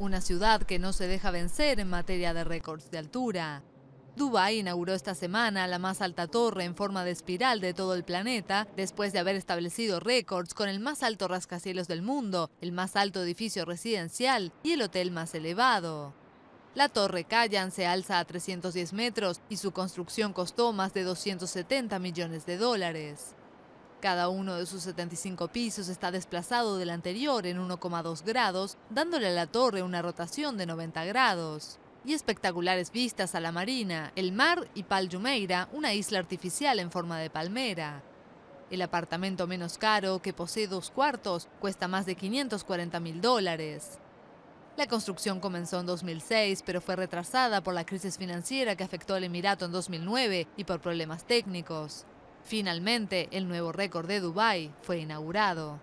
una ciudad que no se deja vencer en materia de récords de altura. Dubái inauguró esta semana la más alta torre en forma de espiral de todo el planeta, después de haber establecido récords con el más alto rascacielos del mundo, el más alto edificio residencial y el hotel más elevado. La torre Cayan se alza a 310 metros y su construcción costó más de 270 millones de dólares. Cada uno de sus 75 pisos está desplazado del anterior en 1,2 grados, dándole a la torre una rotación de 90 grados. Y espectaculares vistas a la marina, el mar y Paljumeira, una isla artificial en forma de palmera. El apartamento menos caro, que posee dos cuartos, cuesta más de 540 mil dólares. La construcción comenzó en 2006, pero fue retrasada por la crisis financiera que afectó al Emirato en 2009 y por problemas técnicos. Finalmente, el nuevo récord de Dubái fue inaugurado.